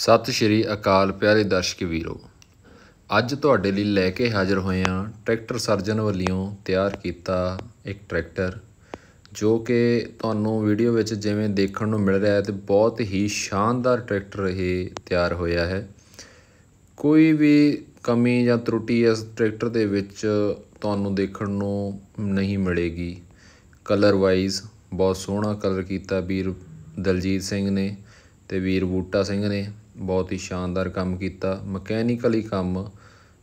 ਸਤਿ ਸ਼੍ਰੀ ਅਕਾਲ ਪਿਆਰੇ ਦਰਸ਼ਕ ਵੀਰੋ ਅੱਜ ਤੁਹਾਡੇ ਲਈ ਲੈ ਕੇ ਹਾਜ਼ਰ ਹੋਏ ਹਾਂ ਟਰੈਕਟਰ ਸਰਜਨ ਵੱਲੋਂ ਤਿਆਰ ਕੀਤਾ ਇੱਕ ਟਰੈਕਟਰ ਜੋ ਕਿ ਤੁਹਾਨੂੰ ਵੀਡੀਓ ਵਿੱਚ ਜਿਵੇਂ ਦੇਖਣ ਨੂੰ ਮਿਲ ਰਿਹਾ ਹੈ ਤੇ ਬਹੁਤ ਹੀ ਸ਼ਾਨਦਾਰ ਟਰੈਕਟਰ ਇਹ ਤਿਆਰ ਹੋਇਆ ਹੈ ਕੋਈ ਵੀ ਕਮੀ ਜਾਂ ਤਰੁਟੀ ਇਸ ਟਰੈਕਟਰ ਦੇ ਵਿੱਚ ਤੁਹਾਨੂੰ ਦੇਖਣ ਨੂੰ ਨਹੀਂ ਮਿਲੇਗੀ ਕਲਰ ਵਾਈਜ਼ ਬਹੁਤ ਸੋਹਣਾ ਕਲਰ ਕੀਤਾ ਵੀਰ ਦਲਜੀਤ ਸਿੰਘ ਨੇ ਤੇ ਵੀਰ ਬੂਟਾ ਸਿੰਘ ਨੇ ਬਹੁਤ ਹੀ ਸ਼ਾਨਦਾਰ ਕੰਮ ਕੀਤਾ ਮਕੈਨੀਕਲੀ ਕੰਮ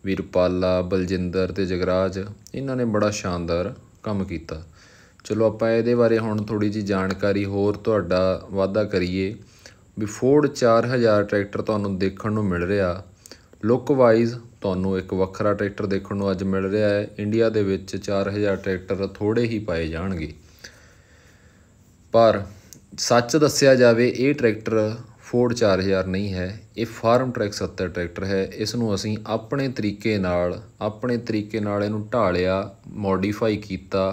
ਵੀਰਪਾਲਾ ਬਲਜਿੰਦਰ ਤੇ ਜਗਰਾਜ ਇਹਨਾਂ ਨੇ ਬੜਾ ਸ਼ਾਨਦਾਰ ਕੰਮ ਕੀਤਾ ਚਲੋ ਆਪਾਂ ਇਹਦੇ ਬਾਰੇ ਹੁਣ ਥੋੜੀ ਜੀ ਜਾਣਕਾਰੀ ਹੋਰ ਤੁਹਾਡਾ ਵਾਅਦਾ ਕਰੀਏ ਵੀ ਫੋਰਡ 4000 ਟਰੈਕਟਰ ਤੁਹਾਨੂੰ ਦੇਖਣ ਨੂੰ ਮਿਲ ਰਿਹਾ ਲੁੱਕ ਵਾਈਜ਼ ਤੁਹਾਨੂੰ ਇੱਕ ਵੱਖਰਾ ਟਰੈਕਟਰ ਦੇਖਣ ਨੂੰ ਅੱਜ ਮਿਲ ਰਿਹਾ ਹੈ ਇੰਡੀਆ ਦੇ ਵਿੱਚ 4000 ਟਰੈਕਟਰ ਥੋੜੇ ਹੀ ਪਾਏ ਜਾਣਗੇ ਪਰ ਸੱਚ ਦੱਸਿਆ ਜਾਵੇ ਇਹ ਟਰੈਕਟਰ ਫੋਰਡ 4000 ਨਹੀਂ ਹੈ ਇਹ ਫਾਰਮ ਟਰੈਕ 70 ਟਰੈਕਟਰ ਹੈ ਇਸ ਨੂੰ ਅਸੀਂ ਆਪਣੇ ਤਰੀਕੇ ਨਾਲ ਆਪਣੇ ਤਰੀਕੇ ਨਾਲ ਇਹਨੂੰ ਢਾਲਿਆ ਮੋਡੀਫਾਈ ਕੀਤਾ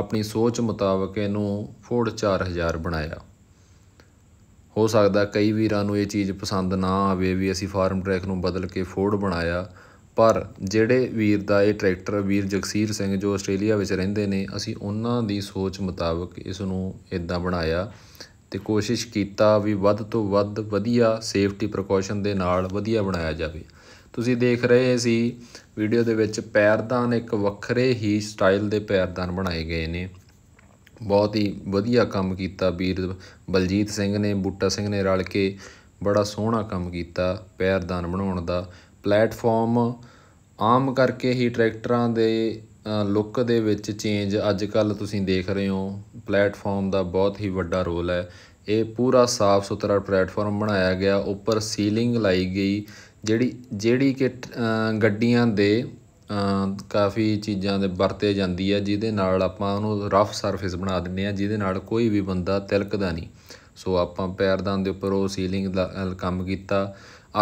ਆਪਣੀ ਸੋਚ ਮੁਤਾਬਕ ਇਹਨੂੰ ਫੋਰਡ 4000 ਬਣਾਇਆ ਹੋ ਸਕਦਾ ਕਈ ਵੀਰਾਂ ਨੂੰ ਇਹ ਚੀਜ਼ ਪਸੰਦ ਨਾ ਆਵੇ ਵੀ ਅਸੀਂ ਫਾਰਮ ਟਰੈਕ ਨੂੰ ਬਦਲ ਕੇ ਫੋਰਡ ਬਣਾਇਆ ਪਰ ਜਿਹੜੇ ਵੀਰ ਦਾ ਇਹ ਟਰੈਕਟਰ ਵੀਰ ਜਗਸੀਰ ਸਿੰਘ ਜੋ ਆਸਟ੍ਰੇਲੀਆ ਵਿੱਚ ਰਹਿੰਦੇ ਨੇ ਅਸੀਂ ਉਹਨਾਂ ਦੀ ਸੋਚ ਮੁਤਾਬਕ ਇਸ ਨੂੰ ਇਦਾਂ ਬਣਾਇਆ ਤੇ ਕੋਸ਼ਿਸ਼ ਕੀਤਾ ਵੀ ਵੱਧ ਤੋਂ ਵੱਧ ਵਧੀਆ ਸੇਫਟੀ ਪ੍ਰੀਕਾਸ਼ਨ ਦੇ ਨਾਲ ਵਧੀਆ ਬਣਾਇਆ ਜਾਵੇ ਤੁਸੀਂ ਦੇਖ ਰਹੇ ਸੀ ਵੀਡੀਓ ਦੇ ਵਿੱਚ ਪੈਰਦਾਨ ਇੱਕ ਵੱਖਰੇ ਹੀ ਸਟਾਈਲ ਦੇ ਪੈਰਦਾਨ ਬਣਾਏ ਗਏ ਨੇ ਬਹੁਤ ਹੀ ਵਧੀਆ ਕੰਮ ਕੀਤਾ ਵੀਰ ਬਲਜੀਤ ਸਿੰਘ ਨੇ ਬੁੱਟਾ ਸਿੰਘ ਨੇ ਰਲ ਕੇ ਬੜਾ ਸੋਹਣਾ ਕੰਮ ਕੀਤਾ ਪੈਰਦਾਨ ਬਣਾਉਣ ਦਾ ਪਲੇਟਫਾਰਮ ਆਮ ਕਰਕੇ ਹੀ ਟਰੈਕਟਰਾਂ ਦੇ ਲੁੱਕ ਦੇ ਵਿੱਚ ਚੇਂਜ ਅੱਜ ਕੱਲ ਤੁਸੀਂ ਦੇਖ ਰਹੇ ਹੋ ਪਲੇਟਫਾਰਮ ਦਾ ਬਹੁਤ ਹੀ ਵੱਡਾ ਰੋਲ ਹੈ ਇਹ ਪੂਰਾ ਸਾਫ਼ ਸੁਥਰਾ ਪਲੇਟਫਾਰਮ ਬਣਾਇਆ ਗਿਆ ਉੱਪਰ ਸੀਲਿੰਗ ਲਾਈ ਗਈ ਜਿਹੜੀ ਜਿਹੜੀ ਕਿ ਗੱਡੀਆਂ ਦੇ ਕਾਫੀ ਚੀਜ਼ਾਂ ਦੇ ਵਰਤੇ ਜਾਂਦੀ ਹੈ ਜਿਹਦੇ ਨਾਲ ਆਪਾਂ ਉਹਨੂੰ ਰਫ ਸਰਫੇਸ ਬਣਾ ਦਿੰਦੇ ਆ ਜਿਹਦੇ ਨਾਲ ਕੋਈ ਵੀ ਬੰਦਾ ਤਿਲਕਦਾ ਨਹੀਂ ਸੋ ਆਪਾਂ ਪੈਰਦਾਨ ਦੇ ਉੱਪਰ ਉਹ ਸੀਲਿੰਗ ਦਾ ਕੰਮ ਕੀਤਾ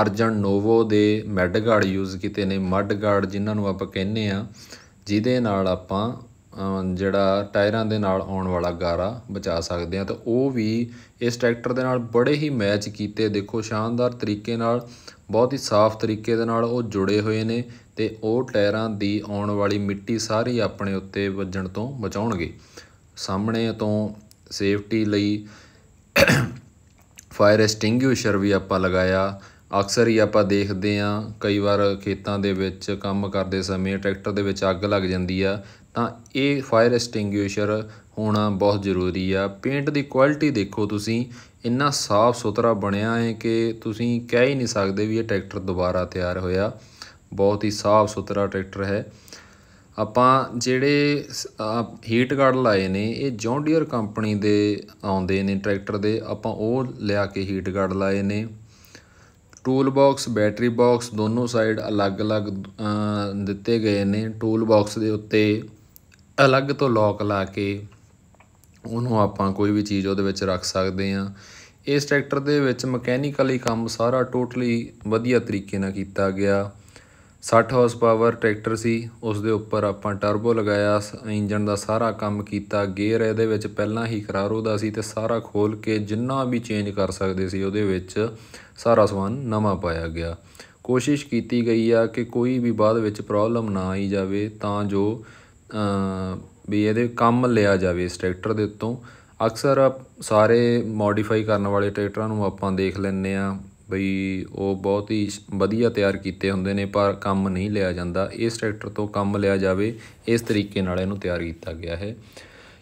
ਅਰਜਨ ਨੋਵੋ ਦੇ ਮੈਡ ਗਾਰਡ ਯੂਜ਼ ਕੀਤੇ ਨੇ ਮੱਡ ਗਾਰਡ ਜਿਨ੍ਹਾਂ ਨੂੰ ਆਪਾਂ ਕਹਿੰਦੇ ਆ ਜਿਹਦੇ ਨਾਲ ਆਪਾਂ ਜਿਹੜਾ ਟਾਇਰਾਂ ਦੇ ਨਾਲ ਆਉਣ ਵਾਲਾ ਗਾਰਾ ਬਚਾ ਸਕਦੇ ਆ ਤਾਂ ਉਹ ਵੀ ਇਸ ਟਰੈਕਟਰ ਦੇ ਨਾਲ ਬੜੇ ਹੀ ਮੈਚ ਕੀਤੇ ਦੇਖੋ ਸ਼ਾਨਦਾਰ ਤਰੀਕੇ ਨਾਲ ਬਹੁਤ ਹੀ ਸਾਫ਼ ਤਰੀਕੇ ਦੇ ਨਾਲ ਉਹ ਜੁੜੇ ਹੋਏ ਨੇ ਤੇ ਉਹ ਟਾਇਰਾਂ ਦੀ ਆਉਣ ਵਾਲੀ ਮਿੱਟੀ ਸਾਰੀ ਆਪਣੇ ਉੱਤੇ ਵੱਜਣ ਤੋਂ ਬਚਾਉਣਗੇ ਸਾਹਮਣੇ ਤੋਂ ਸੇਫਟੀ ਲਈ ਫਾਇਰ ਐਸਟਿੰਗੂਇਸ਼ਰ ਵੀ ਆਪਾਂ ਲਗਾਇਆ ਅਕਸਰ ਹੀ ਆਪਾਂ ਦੇਖਦੇ ਆਂ ਕਈ ਵਾਰ ਖੇਤਾਂ ਦੇ ਵਿੱਚ ਕੰਮ ਕਰਦੇ ਸਮੇਂ ਟਰੈਕਟਰ ਦੇ ਵਿੱਚ ਅੱਗ ਲੱਗ ਜਾਂਦੀ ਆ ਤਾਂ ਇਹ ਫਾਇਰ ਐਸਟਿੰਗੂਇਸ਼ਰ ਹੋਣਾ ਬਹੁਤ ਜ਼ਰੂਰੀ ਆ ਪੇਂਟ ਦੀ ਕੁਆਲਿਟੀ ਦੇਖੋ ਤੁਸੀਂ ਇੰਨਾ ਸਾਫ਼ ਸੁਥਰਾ ਬਣਿਆ ਹੈ ਕਿ ਤੁਸੀਂ ਕਹਿ ਹੀ ਨਹੀਂ ਸਕਦੇ ਵੀ ਇਹ ਟਰੈਕਟਰ ਦੁਬਾਰਾ ਤਿਆਰ ਹੋਇਆ ਬਹੁਤ ਹੀ ਸਾਫ਼ ਸੁਥਰਾ ਟਰੈਕਟਰ ਹੈ ਆਪਾਂ ਜਿਹੜੇ ਹੀਟ ਗਾਰਡ ਲਾਏ ਨੇ ਇਹ ਜੌਂਡੀਅਰ ਕੰਪਨੀ ਦੇ ਆਉਂਦੇ ਨੇ ਟਰੈਕਟਰ ਦੇ ਆਪਾਂ ਉਹ ਲਿਆ ਕੇ ਹੀਟ ਗਾਰਡ ਲਾਏ ਨੇ ਟੂਲ ਬਾਕਸ ਬੈਟਰੀ ਬਾਕਸ ਦੋਨੋਂ ਸਾਈਡ ਅਲੱਗ-ਅਲੱਗ ਦਿੱਤੇ ਗਏ ਨੇ ਟੂਲ ਬਾਕਸ ਦੇ ਉੱਤੇ ਅਲੱਗ ਤੋਂ ਲੋਕ ਲਾ ਕੇ ਉਹਨੂੰ ਆਪਾਂ ਕੋਈ ਵੀ ਚੀਜ਼ ਉਹਦੇ ਵਿੱਚ ਰੱਖ ਸਕਦੇ ਆ ਇਸ ਟਰੈਕਟਰ ਦੇ ਵਿੱਚ ਮਕੈਨੀਕਲੀ ਕੰਮ ਸਾਰਾ ਟੋਟਲੀ ਵਧੀਆ ਤਰੀਕੇ ਨਾਲ ਕੀਤਾ ਗਿਆ 60 ਹਾਰਸ ਪਾਵਰ ਟਰੈਕਟਰ ਸੀ ਉਸ ਦੇ ਉੱਪਰ ਆਪਾਂ ਟਰਬੋ ਲਗਾਇਆ ਇੰਜਨ ਦਾ ਸਾਰਾ ਕੰਮ ਕੀਤਾ ਗੇਅਰ ਇਹਦੇ ਵਿੱਚ ਪਹਿਲਾਂ ਹੀ ਖਰਾਰੋ ਦਾ ਸੀ ਤੇ ਸਾਰਾ ਖੋਲ ਕੇ ਜਿੰਨਾ ਵੀ ਚੇਂਜ ਕਰ ਸਕਦੇ ਸੀ ਉਹਦੇ ਵਿੱਚ ਸਾਰਾ ਸਮਾਨ ਨਵਾਂ ਪਾਇਆ ਗਿਆ ਕੋਸ਼ਿਸ਼ ਕੀਤੀ ਗਈ ਆ ਕਿ ਕੋਈ ਵੀ ਬਾਅਦ ਵਿੱਚ ਪ੍ਰੋਬਲਮ ਨਾ ਆਈ ਜਾਵੇ ਤਾਂ ਜੋ ਵੀ ਇਹਦੇ ਕੰਮ ਲਿਆ ਜਾਵੇ ਇਸ ਟਰੈਕਟਰ ਦੇ ਉੱਤੋਂ ਅਕਸਰ ਸਾਰੇ ਮੋਡੀਫਾਈ ਕਰਨ ਵਾਲੇ ਟਰੈਕਟਰਾਂ ਨੂੰ ਆਪਾਂ ਦੇਖ ਲੈਂਦੇ ਆ ਬਈ ਉਹ ਬਹੁਤ ਹੀ ਵਧੀਆ ਤਿਆਰ ਕੀਤੇ ਹੁੰਦੇ ਨੇ ਪਰ ਕੰਮ ਨਹੀਂ ਲਿਆ ਜਾਂਦਾ ਇਸ ਟਰੈਕਟਰ ਤੋਂ ਕੰਮ ਲਿਆ ਜਾਵੇ ਇਸ ਤਰੀਕੇ ਨਾਲ ਇਹਨੂੰ ਤਿਆਰ ਕੀਤਾ ਗਿਆ ਹੈ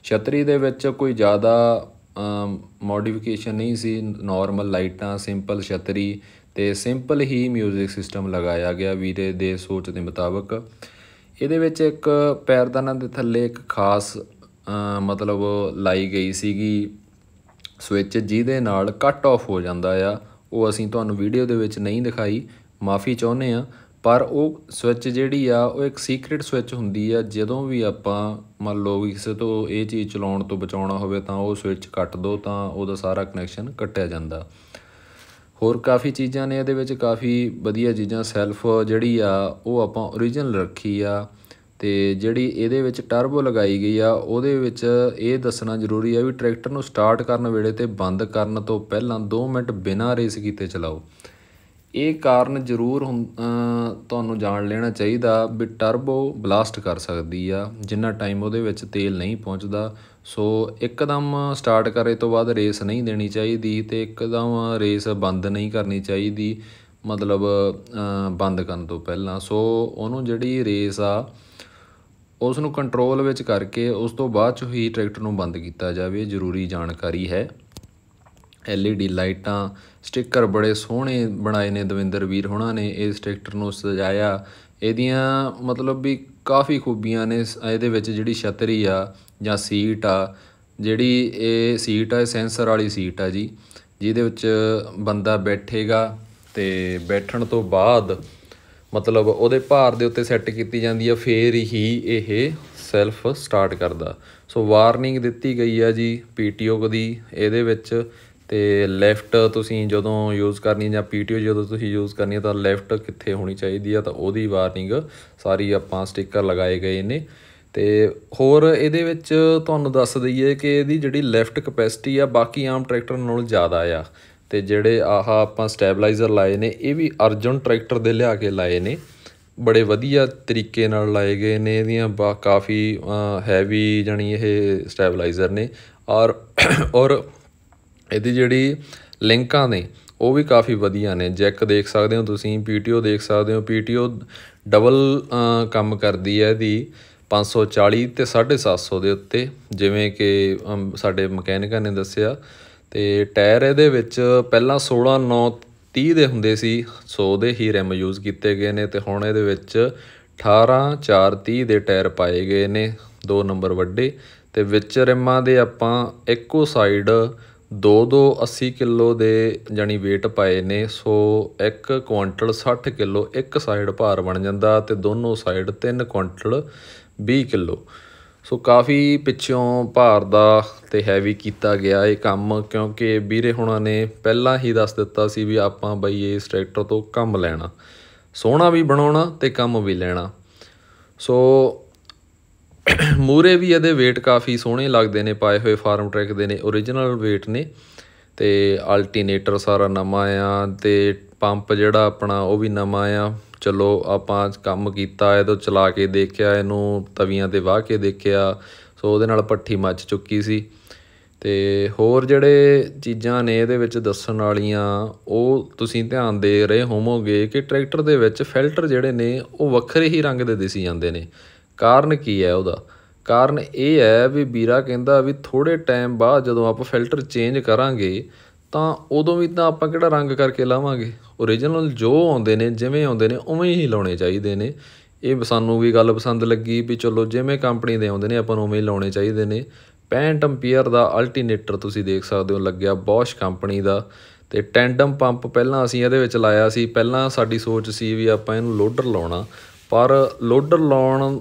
ਛਤਰੀ ਦੇ ਵਿੱਚ ਕੋਈ ਜ਼ਿਆਦਾ ਮੋਡੀਫਿਕੇਸ਼ਨ ਨਹੀਂ ਸੀ ਨਾਰਮਲ ਲਾਈਟਾਂ ਸਿੰਪਲ ਛਤਰੀ ਤੇ ਸਿੰਪਲ ਹੀ 뮤직 ਸਿਸਟਮ ਲਗਾਇਆ ਗਿਆ ਵੀਰੇ ਦੇ ਸੋਚ ਦੇ ਮੁਤਾਬਕ ਇਹਦੇ ਵਿੱਚ ਇੱਕ ਪੈਰਦਾਨਾਂ ਦੇ ਥੱਲੇ ਇੱਕ ਖਾਸ ਮਤਲਬ ਲਾਈ ਗਈ ਸੀਗੀ ਸਵਿਚ ਜਿਹਦੇ ਨਾਲ ਕੱਟ ਆਫ ਹੋ ਜਾਂਦਾ ਆ ਉਹ ਅਸੀਂ ਤੁਹਾਨੂੰ ਵੀਡੀਓ ਦੇ ਵਿੱਚ ਨਹੀਂ ਦਿਖਾਈ ਮਾਫੀ ਚਾਹੁੰਦੇ ਆ ਪਰ ਉਹ ਸਵਿਚ ਜਿਹੜੀ ਆ ਉਹ ਇੱਕ ਸੀਕ੍ਰੀਟ ਸਵਿਚ ਹੁੰਦੀ ਆ ਜਦੋਂ ਵੀ ਆਪਾਂ ਮੰਨ ਲਓ ਕਿਸੇ ਤੋਂ ਇਹ ਚੀਜ਼ ਚਲਾਉਣ ਤੋਂ ਬਚਾਉਣਾ ਹੋਵੇ ਤਾਂ ਉਹ ਸਵਿਚ ਕੱਟ ਦੋ ਤਾਂ ਉਹਦਾ ਸਾਰਾ ਕਨੈਕਸ਼ਨ ਕੱਟਿਆ ਜਾਂਦਾ ਹੋਰ ਕਾਫੀ ਚੀਜ਼ਾਂ ਨੇ ਇਹਦੇ ਵਿੱਚ ਕਾਫੀ ਵਧੀਆ ਚੀਜ਼ਾਂ ਸੈਲਫ ਜਿਹੜੀ ਆ ਉਹ ਆਪਾਂ origignal ਰੱਖੀ ਆ ਤੇ ਜਿਹੜੀ ਇਹਦੇ ਵਿੱਚ ਟਰਬੋ ਲਗਾਈ ਗਈ ਆ ਉਹਦੇ ਵਿੱਚ ਇਹ ਦੱਸਣਾ ਜ਼ਰੂਰੀ ਆ ਵੀ ਟਰੈਕਟਰ ਨੂੰ ਸਟਾਰਟ ਕਰਨ ਵੇਲੇ ਤੇ ਬੰਦ ਕਰਨ ਤੋਂ ਪਹਿਲਾਂ 2 ਮਿੰਟ ਬਿਨਾਂ ਰੇਸ ਕੀਤੇ ਚਲਾਓ ਇਹ ਕਾਰਨ ਜ਼ਰੂਰ ਤੁਹਾਨੂੰ ਜਾਣ ਲੈਣਾ ਚਾਹੀਦਾ ਵੀ ਟਰਬੋ ਬਲਾਸਟ ਕਰ ਸਕਦੀ ਆ ਜਿੰਨਾ ਟਾਈਮ ਉਹਦੇ ਵਿੱਚ ਤੇਲ ਨਹੀਂ ਪਹੁੰਚਦਾ ਸੋ ਇੱਕਦਮ ਸਟਾਰਟ ਕਰੇ ਤੋਂ ਬਾਅਦ ਰੇਸ ਨਹੀਂ ਦੇਣੀ ਚਾਹੀਦੀ ਤੇ ਇੱਕਦਮ ਰੇਸ ਬੰਦ ਨਹੀਂ ਕਰਨੀ ਚਾਹੀਦੀ ਮਤਲਬ ਬੰਦ ਕਰਨ ਤੋਂ ਪਹਿਲਾਂ ਸੋ ਉਹਨੂੰ ਜਿਹੜੀ ਰੇਸ ਆ ਉਸ ਨੂੰ ਕੰਟਰੋਲ ਵਿੱਚ ਕਰਕੇ ਉਸ ਤੋਂ ਬਾਅਦ ਚ ਹੀ ਟਰੈਕਟਰ ਨੂੰ ਬੰਦ ਕੀਤਾ ਜਾਵੇ ਜ਼ਰੂਰੀ ਜਾਣਕਾਰੀ ਹੈ ਐਲਈਡੀ ਲਾਈਟਾਂ ਸਟicker ਬੜੇ ਸੋਹਣੇ ਬਣਾਏ ਨੇ ਦਵਿੰਦਰ ਵੀਰ ਹੋਣਾ ਨੇ ਇਸ ਟਰੈਕਟਰ ਨੂੰ ਸਜਾਇਆ ਇਹਦੀਆਂ ਮਤਲਬ ਵੀ ਕਾਫੀ ਖੂਬੀਆਂ ਨੇ ਇਹਦੇ ਵਿੱਚ ਜਿਹੜੀ ਛਤਰੀ ਆ ਜਾਂ ਸੀਟ ਆ ਜਿਹੜੀ ਇਹ ਸੀਟ ਆ ਸੈਂਸਰ ਵਾਲੀ ਸੀਟ ਆ ਜੀ ਜਿਹਦੇ ਵਿੱਚ ਬੰਦਾ ਬੈਠੇਗਾ ਤੇ ਬੈਠਣ ਤੋਂ ਬਾਅਦ ਮਤਲਬ ਉਹਦੇ ਭਾਰ ਦੇ ਉੱਤੇ ਸੈੱਟ ਕੀਤੀ ਜਾਂਦੀ ਆ ਫੇਰ ਹੀ ਇਹ ਸੈਲਫ ਸਟਾਰਟ ਕਰਦਾ ਸੋ ਵਾਰਨਿੰਗ ਦਿੱਤੀ ਗਈ ਆ ਜੀ ਪੀਟੀਓ ਦੀ ਇਹਦੇ ਵਿੱਚ ਤੇ ਲੈਫਟ ਤੁਸੀਂ ਜਦੋਂ ਯੂਜ਼ ਕਰਨੀ ਜਾਂ ਪੀਟੀਓ ਜਦੋਂ ਤੁਸੀਂ ਯੂਜ਼ ਕਰਨੀ ਤਾਂ ਲੈਫਟ ਕਿੱਥੇ ਹੋਣੀ ਚਾਹੀਦੀ ਆ ਤਾਂ ਉਹਦੀ ਵਾਰਨਿੰਗ ਸਾਰੀ ਆਪਾਂ ਸਟicker ਲਗਾਏ ਗਏ ਨੇ ਤੇ ਹੋਰ ਇਹਦੇ ਵਿੱਚ ਤੁਹਾਨੂੰ ਦੱਸ ਦਈਏ ਕਿ ਇਹਦੀ ਜਿਹੜੀ ਲੈਫਟ ਕਪੈਸਿਟੀ ਆ ਬਾਕੀ ਆਮ ਟਰੈਕਟਰ ਨਾਲੋਂ ਜ਼ਿਆਦਾ ਆ ਤੇ ਜਿਹੜੇ ਆਹ ਆਪਾਂ ਸਟੈਬਲਾਈਜ਼ਰ ਲਾਏ ਨੇ ਇਹ ਵੀ ਅਰਜਨ ਟਰੈਕਟਰ ਦੇ ਲਿਆ ਕੇ ਲਾਏ ਨੇ ਬੜੇ ਵਧੀਆ ਤਰੀਕੇ ਨਾਲ ਲਾਏ ਗਏ ਨੇ ਇਹਦੀਆਂ ਬਾ ਕਾਫੀ ਹੈਵੀ ਜਾਨੀ ਇਹ ਸਟੈਬਲਾਈਜ਼ਰ ਨੇ ਔਰ ਔਰ ਇਹਦੀ ਜਿਹੜੀ ਲਿੰਕਾਂ ਨੇ ਉਹ ਵੀ ਕਾਫੀ ਵਧੀਆ ਨੇ ਜੈਕ ਦੇਖ ਸਕਦੇ ਹੋ ਤੁਸੀਂ ਪੀਟੀਓ ਦੇਖ ਸਕਦੇ ਹੋ ਪੀਟੀਓ ਡਬਲ ਕੰਮ ਕਰਦੀ ਹੈ ਇਹਦੀ 540 ਤੇ 750 ਦੇ ਉੱਤੇ ਜਿਵੇਂ ਕਿ ਸਾਡੇ ਮਕੈਨਿਕਾਂ ਨੇ ਦੱਸਿਆ ਤੇ ਟਾਇਰ ਇਹਦੇ ਵਿੱਚ ਪਹਿਲਾਂ 16 9 30 ਦੇ ਹੁੰਦੇ ਸੀ ਸੋ ਉਹਦੇ ਹੀ ਰਿਮ ਯੂਜ਼ ਕੀਤੇ ਗਏ ਨੇ ਤੇ ਹੁਣ ਇਹਦੇ ਵਿੱਚ 18 4 30 ਦੇ ਟਾਇਰ ਪਾਏ ਗਏ ਨੇ ਦੋ ਨੰਬਰ ਵੱਡੇ ਤੇ ਵਿੱਚ ਰਿਮਾਂ ਦੇ ਆਪਾਂ ਇੱਕੋ ਸਾਈਡ 2-2 ਕਿਲੋ ਦੇ ਜਾਨੀ weight ਪਾਏ ਨੇ ਸੋ ਇੱਕ ਕੁਇੰਟਲ 60 ਕਿਲੋ ਇੱਕ ਸਾਈਡ ਭਾਰ ਬਣ ਜਾਂਦਾ ਤੇ ਦੋਨੋਂ ਸਾਈਡ 3 ਕੁਇੰਟਲ 20 ਕਿਲੋ ਸੋ ਕਾਫੀ ਪਿੱਛੋਂ ਭਾਰ ਦਾ ਤੇ ਹੈਵੀ ਕੀਤਾ ਗਿਆ ਇਹ ਕੰਮ ਕਿਉਂਕਿ ਵੀਰੇ ਹੁਣਾਂ ਨੇ ਪਹਿਲਾਂ ਹੀ ਦੱਸ ਦਿੱਤਾ ਸੀ ਵੀ ਆਪਾਂ ਬਈ ਇਸ ਟਰੈਕਟਰ ਤੋਂ ਕੰਮ ਲੈਣਾ ਸੋਹਣਾ ਵੀ ਬਣਾਉਣਾ ਤੇ ਕੰਮ ਵੀ ਲੈਣਾ ਸੋ ਮੂਰੇ ਵੀ ਇਹਦੇ weight ਕਾਫੀ ਸੋਹਣੇ ਲੱਗਦੇ ਨੇ ਪਾਏ ਹੋਏ ਫਾਰਮ ਟਰੈਕ ਦੇ ਨੇ origignal weight ਨੇ ਤੇ ਅਲਟੀਨੇਟਰ ਸਾਰਾ ਨਵਾਂ ਆ ਤੇ ਪੰਪ ਜਿਹੜਾ ਆਪਣਾ ਉਹ ਵੀ ਨਵਾਂ ਆ ਚਲੋ ਆਪਾਂ ਕੰਮ ਕੀਤਾ ਇਹਦੋਂ ਚਲਾ ਕੇ ਦੇਖਿਆ ਇਹਨੂੰ ਤਵੀਆਂ ਤੇ ਵਾਹ ਕੇ ਦੇਖਿਆ ਸੋ ਉਹਦੇ ਨਾਲ ਪੱਠੀ ਮੱਚ ਚੁੱਕੀ ਸੀ ਤੇ ਹੋਰ ਜਿਹੜੇ ਚੀਜ਼ਾਂ ਨੇ ਇਹਦੇ ਵਿੱਚ ਦੱਸਣ ਵਾਲੀਆਂ ਉਹ ਤੁਸੀਂ ਧਿਆਨ ਦੇ ਰਹੇ ਹੋਵੋਗੇ ਕਿ ਟਰੈਕਟਰ ਦੇ ਵਿੱਚ ਫਿਲਟਰ ਜਿਹੜੇ ਨੇ ਉਹ ਵੱਖਰੇ ਹੀ ਰੰਗ ਦੇ ਦਿਸੀ ਜਾਂਦੇ ਨੇ ਕਾਰਨ ਕੀ ਹੈ ਉਹਦਾ ਕਾਰਨ ਇਹ ਹੈ ਵੀ ਵੀਰਾ ਕਹਿੰਦਾ ਵੀ ਥੋੜੇ ਟਾਈਮ ਬਾਅਦ ਜਦੋਂ ਆਪਾਂ ਫਿਲਟਰ ਚੇਂਜ ਕਰਾਂਗੇ ਤਾਂ ਉਦੋਂ ਵੀ ਤਾਂ ਆਪਾਂ ਕਿਹੜਾ ਰੰਗ ਕਰਕੇ ਲਾਵਾਂਗੇ ओरिजिनल ਜੋ ਆਉਂਦੇ ਨੇ ਜਿਵੇਂ ਆਉਂਦੇ ਨੇ ਉਵੇਂ ਹੀ ਲਾਉਣੇ ਚਾਹੀਦੇ ਨੇ ਇਹ ਸਾਨੂੰ ਵੀ ਗੱਲ ਪਸੰਦ ਲੱਗੀ ਵੀ ਚਲੋ ਜਿਵੇਂ ਕੰਪਨੀ ਦੇ ਆਉਂਦੇ ਨੇ ਆਪਾਂ ਨੂੰ ਉਵੇਂ ਹੀ ਲਾਉਣੇ ਚਾਹੀਦੇ ਨੇ 65 ਐਂਪੀਅਰ ਦਾ ਅਲਟਰਨੇਟਰ ਤੁਸੀਂ ਦੇਖ ਸਕਦੇ ਹੋ ਲੱਗਿਆ ਬੋਸ਼ ਕੰਪਨੀ ਦਾ ਤੇ ਟੈਂਡਮ ਪੰਪ ਪਹਿਲਾਂ ਅਸੀਂ ਇਹਦੇ ਵਿੱਚ ਲਾਇਆ ਸੀ ਪਹਿਲਾਂ ਸਾਡੀ ਸੋਚ ਸੀ ਵੀ ਆਪਾਂ ਇਹਨੂੰ ਲੋਡਰ ਲਾਉਣਾ ਪਰ ਲੋਡਰ ਲਾਉਣ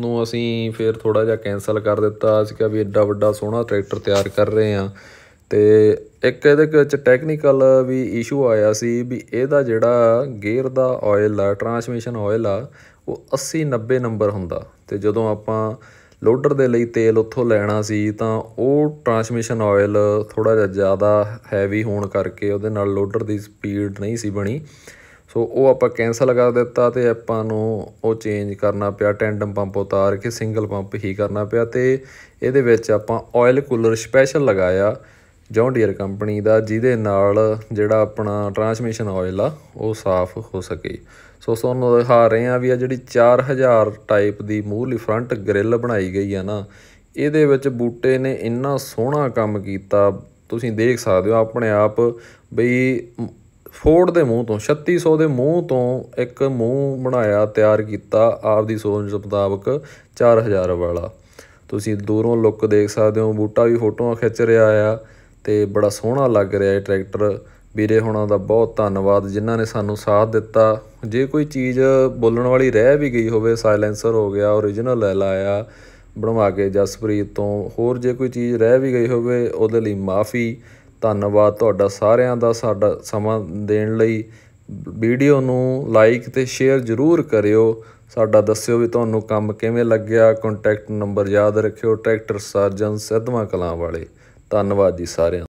ਨੂੰ ਅਸੀਂ ਫੇਰ ਥੋੜਾ ਜਿਹਾ ਕੈਨਸਲ ਕਰ ਦਿੱਤਾ ਅਸੀਂ ਕਿਹਾ ਵੀ ਐਡਾ ਵੱਡਾ ਸੋਹਣਾ ਟਰੈਕਟਰ ਤਿਆਰ ਕਰ ਰਹੇ ਆਂ ਤੇ ਇੱਕ ਇਹਦੇ ਵਿੱਚ ਟੈਕਨੀਕਲ ਵੀ ਇਸ਼ੂ ਆਇਆ ਸੀ ਵੀ ਇਹਦਾ ਜਿਹੜਾ ਗੇਅਰ ਦਾ ਆਇਲ ਆ ਟਰਾਂਸਮਿਸ਼ਨ ਆਇਲ ਆ ਉਹ 80 90 ਨੰਬਰ ਹੁੰਦਾ ਤੇ ਜਦੋਂ ਆਪਾਂ ਲੋਡਰ ਦੇ ਲਈ ਤੇਲ ਉੱਥੋਂ ਲੈਣਾ ਸੀ ਤਾਂ ਉਹ ਟਰਾਂਸਮਿਸ਼ਨ ਆਇਲ ਥੋੜਾ ਜਿਹਾ ਜ਼ਿਆਦਾ ਹੈਵੀ ਹੋਣ ਕਰਕੇ ਉਹਦੇ ਨਾਲ ਲੋਡਰ ਦੀ ਸਪੀਡ ਨਹੀਂ ਸੀ ਬਣੀ ਸੋ ਉਹ ਆਪਾਂ ਕੈਨਸਲ ਕਰ ਦਿੱਤਾ ਤੇ ਆਪਾਂ ਨੂੰ ਉਹ ਚੇਂਜ ਕਰਨਾ ਪਿਆ ਟੈਂਡਮ ਪੰਪ ਉਤਾਰ ਕੇ ਸਿੰਗਲ ਪੰਪ ਹੀ ਕਰਨਾ ਪਿਆ ਤੇ ਇਹਦੇ ਵਿੱਚ ਆਪਾਂ ਆਇਲ ਕੂਲਰ ਸਪੈਸ਼ਲ ਲਗਾਇਆ ਜੌਨ ਡੀਅਰ ਕੰਪਨੀ ਦਾ ਜਿਹਦੇ ਨਾਲ ਜਿਹੜਾ ਆਪਣਾ ਟਰਾਂਸਮਿਸ਼ਨ ਆਇਲ ਆ ਉਹ ਸਾਫ਼ ਹੋ ਸਕੇ ਸੋ ਨੂੰ ਦਿਖਾ ਰਹੇ ਆ ਵੀ ਆ ਜਿਹੜੀ 4000 ਟਾਈਪ ਦੀ ਮੂਹਰਲੀ ਫਰੰਟ ਗ੍ਰਿਲ ਬਣਾਈ ਗਈ ਆ ਨਾ ਇਹਦੇ ਵਿੱਚ ਬੂਟੇ ਨੇ ਇੰਨਾ ਸੋਹਣਾ ਕੰਮ ਕੀਤਾ ਤੁਸੀਂ ਦੇਖ ਸਕਦੇ ਹੋ ਆਪਣੇ ਆਪ ਬਈ ਫੋਰਡ ਦੇ ਮੂੰਹ ਤੋਂ 3600 ਦੇ ਮੂੰਹ ਤੋਂ ਇੱਕ ਮੂੰਹ ਬਣਾਇਆ ਤਿਆਰ ਕੀਤਾ ਆਪ ਦੀ ਸੋਚ ਮੁਤਾਬਕ 4000 ਵਾਲਾ ਤੁਸੀਂ ਦੂਰੋਂ ਲੁੱਕ ਦੇਖ ਸਕਦੇ ਹੋ ਬੂਟਾ ਵੀ ਫੋਟੋਆਂ ਖਿੱਚ ਰਿਹਾ ਆ ਤੇ ਬੜਾ ਸੋਹਣਾ ਲੱਗ ਰਿਹਾ ਇਹ ਟਰੈਕਟਰ ਵੀਰੇ ਹੁਣਾਂ ਦਾ ਬਹੁਤ ਧੰਨਵਾਦ ਜਿਨ੍ਹਾਂ ਨੇ ਸਾਨੂੰ ਸਾਥ ਦਿੱਤਾ ਜੇ ਕੋਈ ਚੀਜ਼ ਬੋਲਣ ਵਾਲੀ ਰਹਿ ਵੀ ਗਈ ਹੋਵੇ ਸਾਇਲੈਂਸਰ ਹੋ ਗਿਆ origignal ਲੈ ਲਾਇਆ ਬਣਵਾ ਕੇ ਜਸਪ੍ਰੀਤ ਤੋਂ ਹੋਰ ਜੇ ਕੋਈ ਚੀਜ਼ ਰਹਿ ਵੀ ਗਈ ਹੋਵੇ ਉਹਦੇ ਲਈ ਮਾਫੀ ਧੰਨਵਾਦ ਤੁਹਾਡਾ ਸਾਰਿਆਂ ਦਾ ਸਾਡਾ ਸਮਾਂ ਦੇਣ ਲਈ ਵੀਡੀਓ ਨੂੰ ਲਾਈਕ ਤੇ ਸ਼ੇਅਰ ਜ਼ਰੂਰ ਕਰਿਓ ਸਾਡਾ ਦੱਸਿਓ ਵੀ ਤੁਹਾਨੂੰ ਕੰਮ ਕਿਵੇਂ ਲੱਗਿਆ ਕੰਟੈਕਟ ਨੰਬਰ ਯਾਦ ਰੱਖਿਓ ਟਰੈਕਟਰ ਸਰਜਨ ਸਿੱਧਵਾਂ ਕਲਾਂ ਵਾਲੇ ਧੰਨਵਾਦ ਜੀ ਸਾਰਿਆਂ